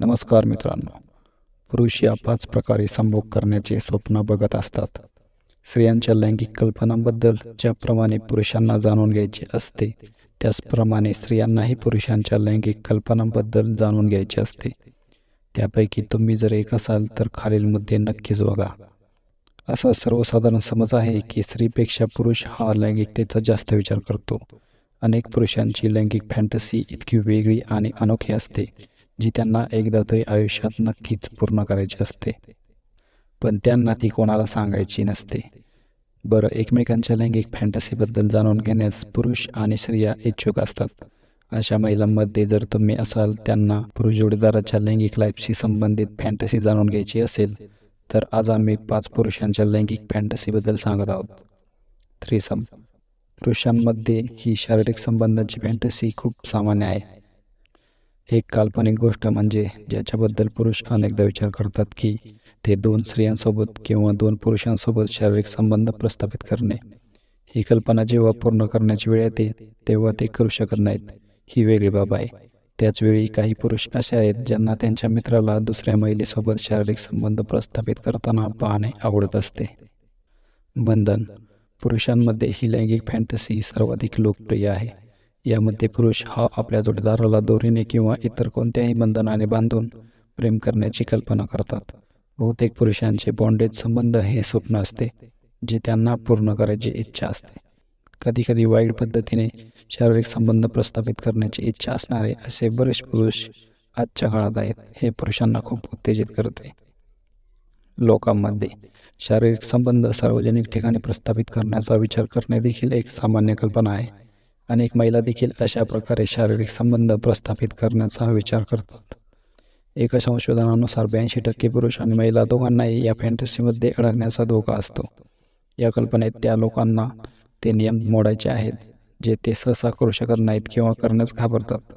नमस्कार मित्रांनो पुरुष या पाच प्रकारे संभोग करण्याचे स्वप्न बघत असतात स्त्रियांच्या लैंगिक कल्पनांबद्दल ज्याप्रमाणे पुरुषांना जाणून घ्यायचे असते त्याचप्रमाणे स्त्रियांनाही पुरुषांच्या लैंगिक कल्पनांबद्दल जाणून घ्यायचे असते त्यापैकी तुम्ही जर एक असाल तर खालील मुद्दे नक्कीच बघा असा सर्वसाधारण समज आहे की स्त्रीपेक्षा पुरुष हा लैंगिकतेचा जास्त विचार करतो अनेक पुरुषांची लैंगिक फॅन्टसी इतकी वेगळी आणि अनोखी असते जी त्यांना एकदा तरी आयुष्यात नक्कीच पूर्ण करायची असते पण त्यांना ती कोणाला सांगायची नसते बरं एकमेकांच्या लैंगिक फॅन्टसीबद्दल जाणून घेण्यास पुरुष आणि स्त्रिया इच्छुक असतात अशा महिलांमध्ये जर तुम्ही असाल त्यांना पुरुष जोडीदाराच्या लैंगिक लाईफशी संबंधित फॅन्टसी जाणून घ्यायची असेल तर आज आम्ही पाच पुरुषांच्या लैंगिक फॅन्टसीबद्दल सांगत आहोत थ्रीसम पुरुषांमध्ये ही शारीरिक संबंधांची फॅन्टसी खूप सामान्य आहे एक काल्पनिक गोष्ट म्हणजे ज्याच्याबद्दल पुरुष अनेकदा विचार करतात की ते दोन स्त्रियांसोबत किंवा दोन पुरुषांसोबत शारीरिक संबंध प्रस्थापित करणे ही कल्पना जेव्हा पूर्ण करण्याची वेळ येते तेव्हा ते करू शकत नाहीत ही वेगळी बाब आहे त्याचवेळी काही पुरुष असे आहेत ज्यांना त्यांच्या मित्राला दुसऱ्या महिलेसोबत शारीरिक संबंध प्रस्थापित करताना पाहणे आवडत असते बंधन पुरुषांमध्ये ही लैंगिक फॅन्टसी सर्वाधिक लोकप्रिय आहे यामध्ये पुरुष हा आपल्या जोडीदाराला दोरीने किंवा इतर कोणत्याही बंधनाने बांधून प्रेम करण्याची कल्पना करतात बहुतेक पुरुषांचे बॉन्डेज संबंध हे स्वप्न असते जे त्यांना पूर्ण करायची इच्छा असते कधीकधी वाईट पद्धतीने शारीरिक संबंध प्रस्थापित करण्याची इच्छा असणारे असे बरेच पुरुष आजच्या काळात आहेत हे पुरुषांना खूप उत्तेजित करते लोकांमध्ये शारीरिक संबंध सार्वजनिक ठिकाणी प्रस्थापित करण्याचा विचार करणे देखील एक सामान्य कल्पना आहे अनेक महिला देखील अशा प्रकारे शारीरिक संबंध प्रस्थापित करण्याचा विचार करतात एका संशोधनानुसार ब्याऐंशी टक्के पुरुष आणि महिला दोघांनाही या फॅन्टसीमध्ये अडकण्याचा धोका असतो या कल्पनेत त्या लोकांना ते नियम मोडायचे आहेत जे ते सहसा करू शकत नाहीत किंवा करण्यास घाबरतात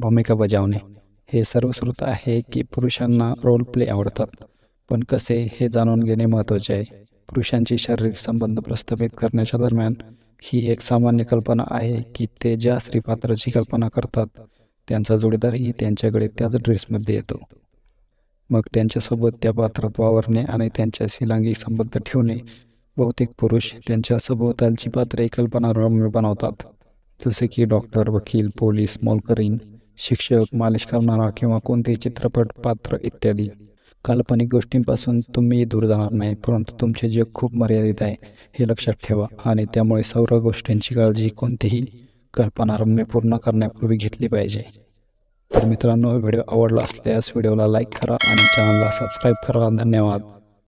भूमिका बजावणे हे सर्वश्रुत आहे की पुरुषांना रोल प्ले आवडतात पण कसे हे जाणून घेणे महत्त्वाचे आहे पुरुषांची शारीरिक संबंध प्रस्थापित करण्याच्या दरम्यान ही एक सामान्य कल्पना आहे की ते ज्या स्त्रीपात्राची कल्पना करतात त्यांचा जोडीदारही त्यांच्याकडे त्याच ड्रेसमध्ये येतो मग त्यांच्यासोबत त्या पात्रात वावरणे आणि त्यांच्याशी लांगी संबंध ठेवणे बहुतेक पुरुष त्यांच्या सभोवतालची पात्रे कल्पना रम्य बनवतात जसे की डॉक्टर वकील पोलीस मोलकरीन शिक्षक मालिश करणारा किंवा कोणतेही चित्रपट पात्र इत्यादी काल्पनिक गोष्टींपासून तुम्ही दूर जाणार नाही परंतु तुमचे जग खूप मर्यादित आहे हे लक्षात ठेवा आणि त्यामुळे सौर गोष्टींची काळजी कोणतीही कल्पनारम्य पूर्ण करण्यापूर्वी घेतली पाहिजे तर मित्रांनो व्हिडिओ आवडला असल्यास व्हिडिओला लाईक करा आणि चॅनलला सबस्क्राईब करा धन्यवाद